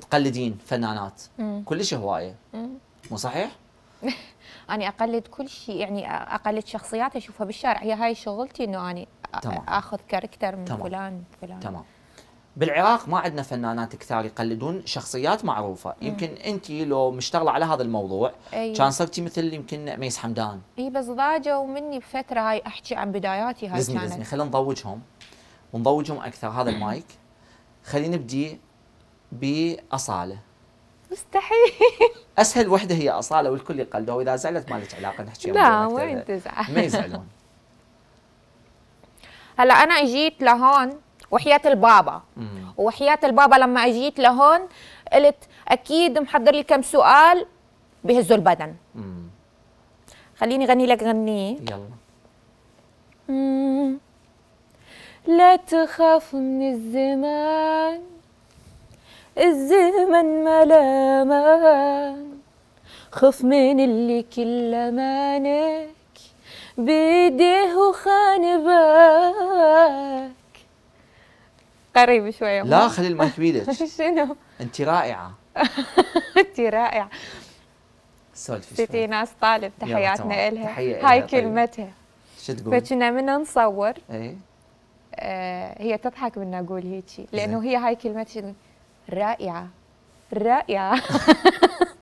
تقلدين فنانات كلش هوايه مو صحيح؟ انا اقلد كل شيء يعني اقلد شخصيات اشوفها بالشارع هي هاي شغلتي انه اني تمام. اخذ كاركتر من فلان فلان تمام بالعراق ما عندنا فنانات كثار يقلدون شخصيات معروفه يمكن انت لو مشتغله على هذا الموضوع أيه. كان صرتي مثل يمكن ميس حمدان اي بس ضاجوا مني بفتره هاي احكي عن بداياتي هاي لزمي كانت لزمي خلينا نضوجهم ونضوجهم اكثر هذا المايك خلينا نبدي باصاله مستحيل اسهل وحده هي اصاله والكل يقلدها واذا زعلت ما لك علاقه نحكي لا وين تزعل ما يزعلون هلا انا اجيت لهون وحياه البابا وحياه البابا لما اجيت لهون قلت اكيد محضر لي كم سؤال بهزوا البدن خليني غني لك غنيه يلا لا تخاف من الزمان الزمن ملامان خف من اللي كل مانك بيديه باك قريب شوية لا خلي المايك بيدك شنو؟ انت رائعة انت رائعة سولفي في ناس طالب تحياتنا لها هاي طيب. كلمتها شو تقول؟ فكنا من نصور اي آه هي تضحك من اقول هيجي لانه هي هاي كلمتها ya. Raya. ya.